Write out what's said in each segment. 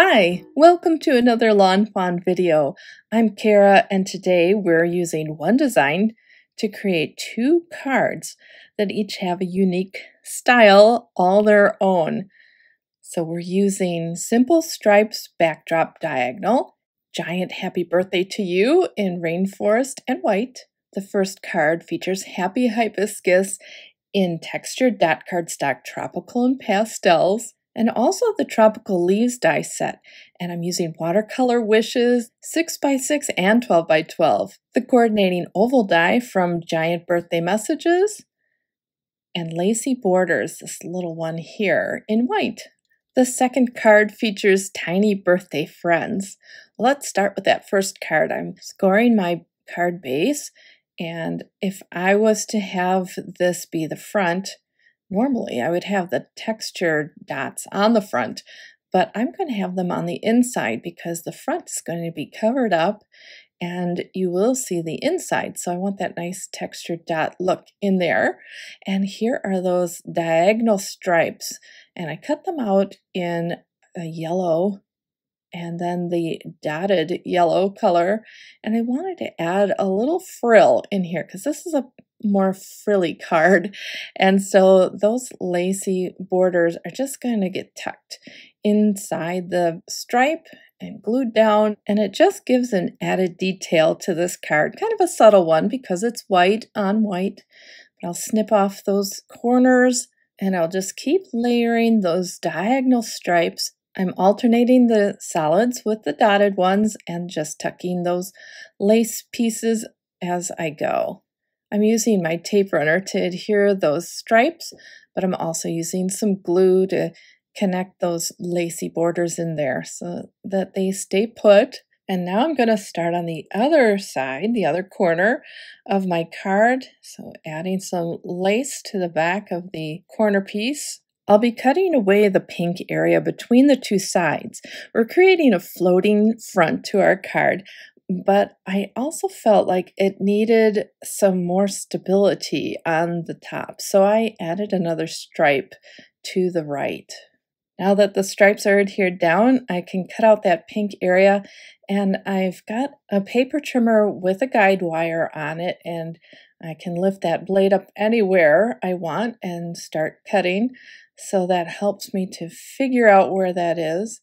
Hi, welcome to another Lawn Fawn video. I'm Kara and today we're using design to create two cards that each have a unique style all their own. So we're using Simple Stripes Backdrop Diagonal, Giant Happy Birthday to You in Rainforest and White. The first card features Happy Hibiscus in textured dot cardstock tropical and pastels and also the tropical leaves die set. And I'm using watercolor wishes 6x6 and 12x12, the coordinating oval die from Giant Birthday Messages, and lacy borders, this little one here in white. The second card features tiny birthday friends. Let's start with that first card. I'm scoring my card base, and if I was to have this be the front, Normally, I would have the texture dots on the front, but I'm going to have them on the inside because the front is going to be covered up and you will see the inside. So I want that nice textured dot look in there. And here are those diagonal stripes and I cut them out in a yellow and then the dotted yellow color. And I wanted to add a little frill in here because this is a more frilly card. And so those lacy borders are just going to get tucked inside the stripe and glued down. And it just gives an added detail to this card, kind of a subtle one because it's white on white. But I'll snip off those corners and I'll just keep layering those diagonal stripes I'm alternating the solids with the dotted ones and just tucking those lace pieces as I go. I'm using my tape runner to adhere those stripes, but I'm also using some glue to connect those lacy borders in there so that they stay put. And now I'm going to start on the other side, the other corner of my card. So adding some lace to the back of the corner piece. I'll be cutting away the pink area between the two sides. We're creating a floating front to our card, but I also felt like it needed some more stability on the top, so I added another stripe to the right. Now that the stripes are adhered down, I can cut out that pink area and I've got a paper trimmer with a guide wire on it and I can lift that blade up anywhere I want and start cutting so that helps me to figure out where that is.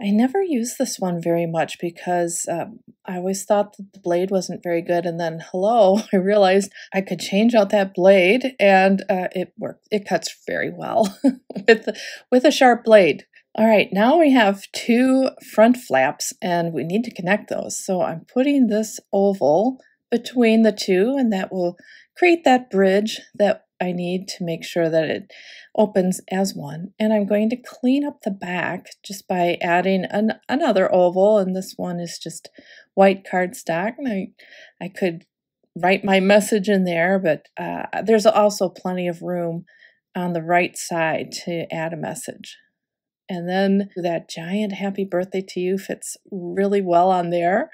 I never used this one very much because um, I always thought that the blade wasn't very good, and then hello, I realized I could change out that blade, and uh, it worked. It cuts very well with with a sharp blade. All right, now we have two front flaps, and we need to connect those. So I'm putting this oval between the two, and that will create that bridge that I need to make sure that it opens as one. And I'm going to clean up the back just by adding an, another oval. And this one is just white cardstock. And I, I could write my message in there, but uh, there's also plenty of room on the right side to add a message. And then that giant happy birthday to you fits really well on there.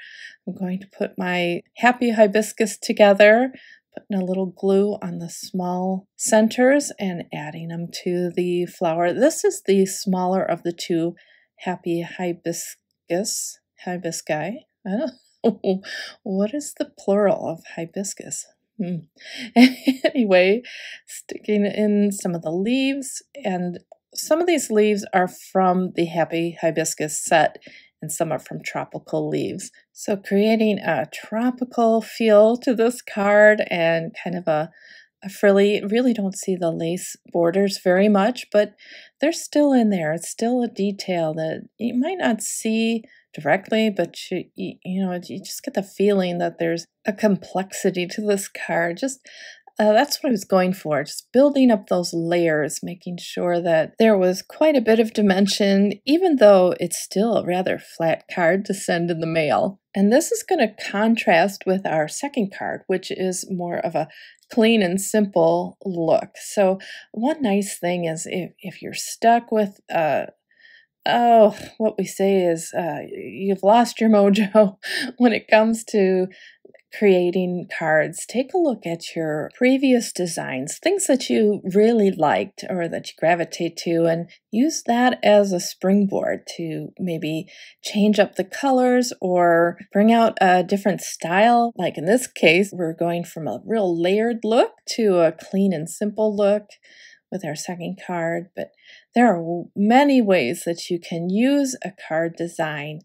I'm going to put my happy hibiscus together putting a little glue on the small centers and adding them to the flower. This is the smaller of the two happy hibiscus, hibiscus. I don't know. what is the plural of hibiscus? Hmm. anyway, sticking in some of the leaves, and some of these leaves are from the Happy Hibiscus set, and some are from tropical leaves. So creating a tropical feel to this card and kind of a, a frilly, really don't see the lace borders very much, but they're still in there. It's still a detail that you might not see directly, but you, you know, you just get the feeling that there's a complexity to this card. Just uh, that's what I was going for, just building up those layers, making sure that there was quite a bit of dimension, even though it's still a rather flat card to send in the mail. And this is going to contrast with our second card, which is more of a clean and simple look. So one nice thing is if, if you're stuck with uh, oh, what we say is uh, you've lost your mojo when it comes to creating cards, take a look at your previous designs, things that you really liked or that you gravitate to, and use that as a springboard to maybe change up the colors or bring out a different style. Like in this case, we're going from a real layered look to a clean and simple look with our second card, but there are many ways that you can use a card design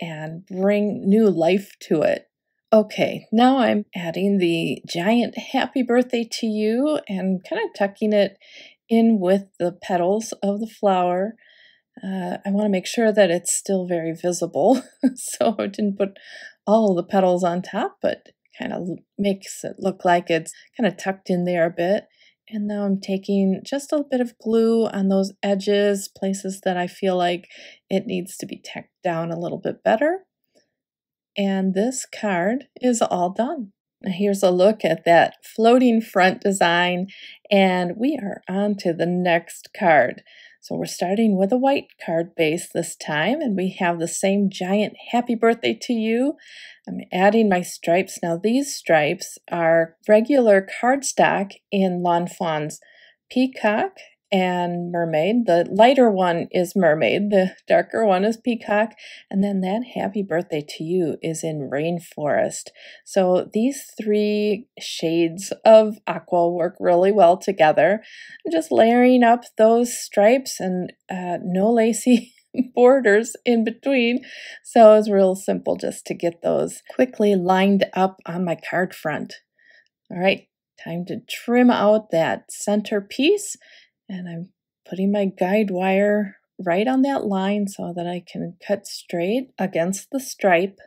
and bring new life to it. Okay, now I'm adding the giant happy birthday to you and kind of tucking it in with the petals of the flower. Uh, I want to make sure that it's still very visible, so I didn't put all the petals on top, but kind of makes it look like it's kind of tucked in there a bit. And now I'm taking just a bit of glue on those edges, places that I feel like it needs to be tacked down a little bit better. And this card is all done. Here's a look at that floating front design, and we are on to the next card. So we're starting with a white card base this time, and we have the same giant happy birthday to you. I'm adding my stripes. Now these stripes are regular cardstock in Lawn Fawn's Peacock and mermaid. The lighter one is mermaid, the darker one is peacock, and then that happy birthday to you is in rainforest. So these three shades of aqua work really well together. I'm just layering up those stripes and uh, no lacy borders in between. So it's real simple just to get those quickly lined up on my card front. All right, time to trim out that center piece and I'm putting my guide wire right on that line so that I can cut straight against the stripe.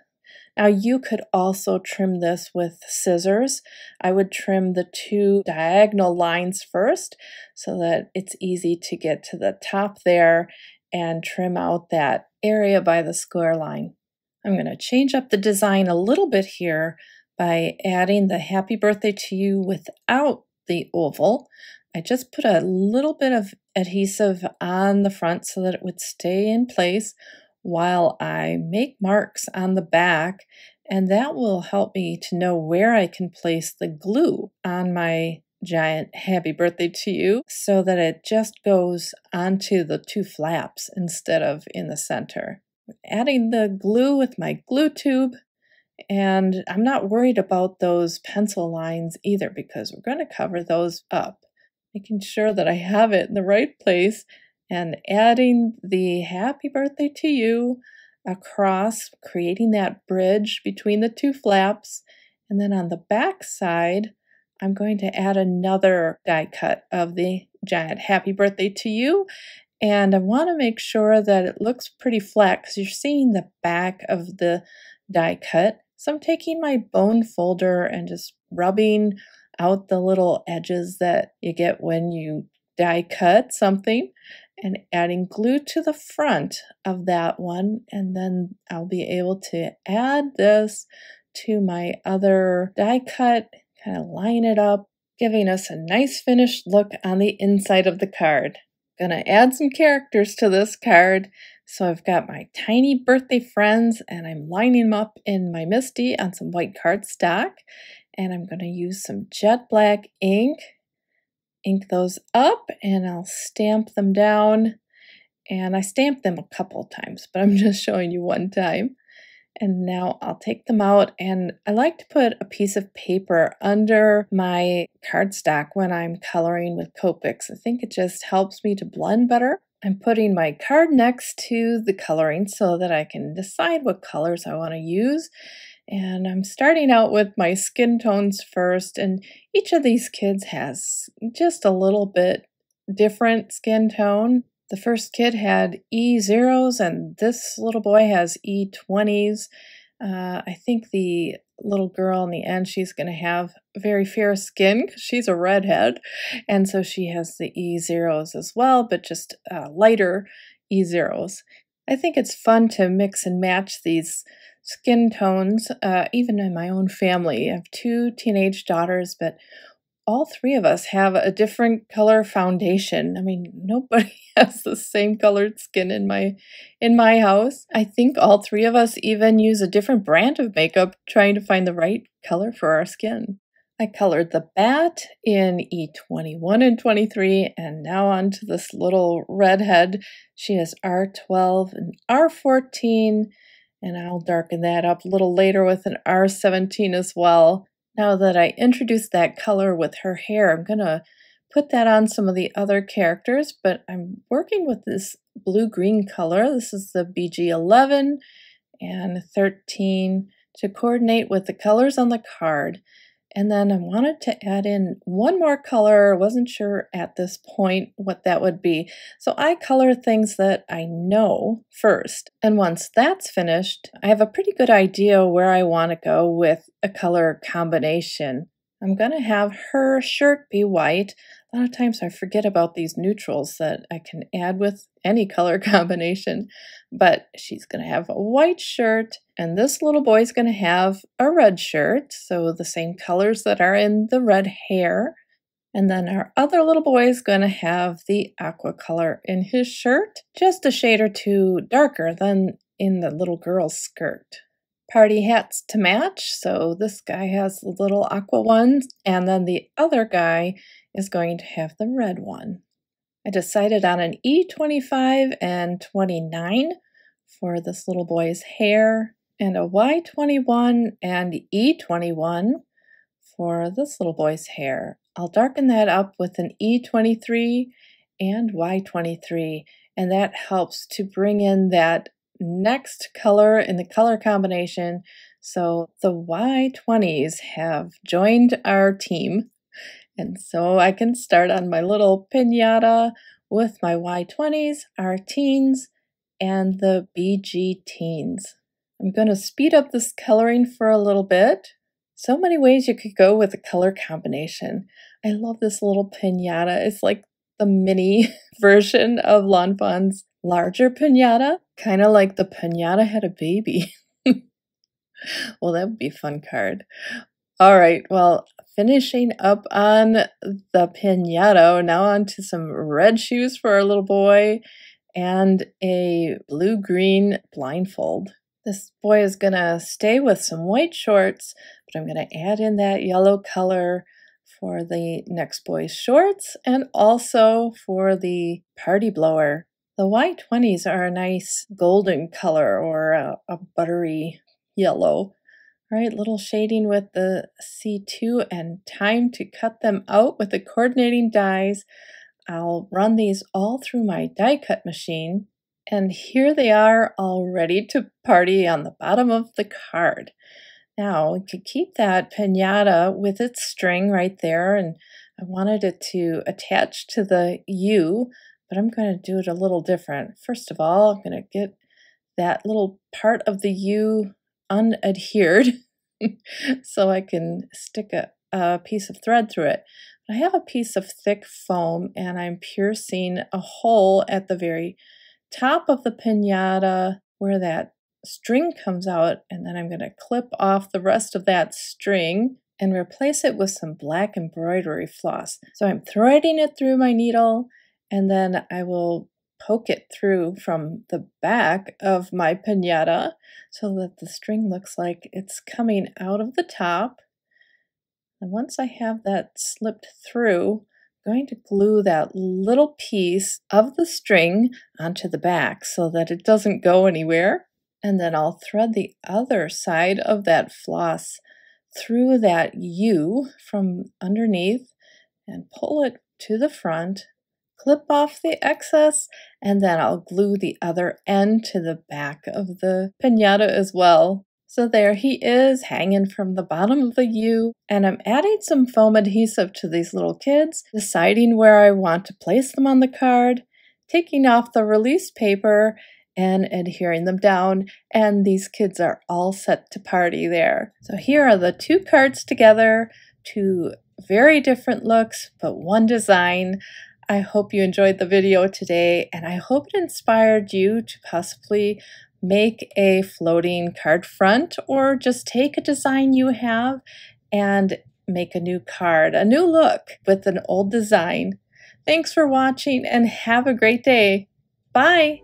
Now you could also trim this with scissors. I would trim the two diagonal lines first so that it's easy to get to the top there and trim out that area by the square line. I'm going to change up the design a little bit here by adding the happy birthday to you without the oval. I just put a little bit of adhesive on the front so that it would stay in place while I make marks on the back and that will help me to know where I can place the glue on my giant happy birthday to you so that it just goes onto the two flaps instead of in the center. Adding the glue with my glue tube and I'm not worried about those pencil lines either because we're going to cover those up making sure that I have it in the right place and adding the happy birthday to you across, creating that bridge between the two flaps. And then on the back side, I'm going to add another die cut of the giant happy birthday to you. And I want to make sure that it looks pretty flat because you're seeing the back of the die cut. So I'm taking my bone folder and just rubbing out the little edges that you get when you die cut something and adding glue to the front of that one and then I'll be able to add this to my other die cut, kind of line it up, giving us a nice finished look on the inside of the card. Gonna add some characters to this card. So I've got my tiny birthday friends and I'm lining them up in my Misty on some white cardstock and I'm going to use some jet black ink, ink those up and I'll stamp them down. And I stamped them a couple times, but I'm just showing you one time. And now I'll take them out and I like to put a piece of paper under my cardstock when I'm coloring with Copics. I think it just helps me to blend better. I'm putting my card next to the coloring so that I can decide what colors I want to use. And I'm starting out with my skin tones first, and each of these kids has just a little bit different skin tone. The first kid had E0s, and this little boy has E20s. Uh, I think the little girl in the end, she's going to have very fair skin because she's a redhead. And so she has the E zeros as well, but just uh, lighter E zeros. I think it's fun to mix and match these skin tones, uh, even in my own family. I have two teenage daughters, but all three of us have a different color foundation. I mean, nobody has the same colored skin in my in my house. I think all three of us even use a different brand of makeup trying to find the right color for our skin. I colored the bat in E21 and 23, and now on to this little redhead. She is R12 and R14, and I'll darken that up a little later with an R17 as well. Now that I introduced that color with her hair, I'm going to put that on some of the other characters, but I'm working with this blue-green color. This is the BG11 and 13 to coordinate with the colors on the card. And then I wanted to add in one more color. wasn't sure at this point what that would be. So I color things that I know first. And once that's finished, I have a pretty good idea where I want to go with a color combination. I'm going to have her shirt be white, a lot of times I forget about these neutrals that I can add with any color combination, but she's going to have a white shirt and this little boy's going to have a red shirt, so the same colors that are in the red hair. And then our other little boy is going to have the aqua color in his shirt, just a shade or two darker than in the little girl's skirt party hats to match. So this guy has the little aqua ones, and then the other guy is going to have the red one. I decided on an E25 and 29 for this little boy's hair, and a Y21 and E21 for this little boy's hair. I'll darken that up with an E23 and Y23, and that helps to bring in that next color in the color combination. So the Y20s have joined our team. And so I can start on my little pinata with my Y20s, our teens, and the BG teens. I'm going to speed up this coloring for a little bit. So many ways you could go with a color combination. I love this little pinata. It's like the mini version of Lanvin's larger pinata. Kind of like the pinata had a baby. well, that would be a fun card. All right, well, finishing up on the pinata, now on to some red shoes for our little boy and a blue green blindfold. This boy is going to stay with some white shorts, but I'm going to add in that yellow color for the next boy's shorts and also for the party blower. The Y20s are a nice golden color or a, a buttery yellow. All right, little shading with the C2 and time to cut them out with the coordinating dies. I'll run these all through my die cut machine. And here they are all ready to party on the bottom of the card. Now, we could keep that pinata with its string right there, and I wanted it to attach to the U but I'm going to do it a little different. First of all, I'm going to get that little part of the U unadhered so I can stick a, a piece of thread through it. But I have a piece of thick foam and I'm piercing a hole at the very top of the pinata where that string comes out and then I'm going to clip off the rest of that string and replace it with some black embroidery floss. So I'm threading it through my needle and then I will poke it through from the back of my pinata so that the string looks like it's coming out of the top. And once I have that slipped through, I'm going to glue that little piece of the string onto the back so that it doesn't go anywhere. And then I'll thread the other side of that floss through that U from underneath and pull it to the front clip off the excess, and then I'll glue the other end to the back of the pinata as well. So there he is, hanging from the bottom of the U, and I'm adding some foam adhesive to these little kids, deciding where I want to place them on the card, taking off the release paper, and adhering them down, and these kids are all set to party there. So here are the two cards together, two very different looks, but one design. I hope you enjoyed the video today and I hope it inspired you to possibly make a floating card front or just take a design you have and make a new card, a new look with an old design. Thanks for watching and have a great day. Bye!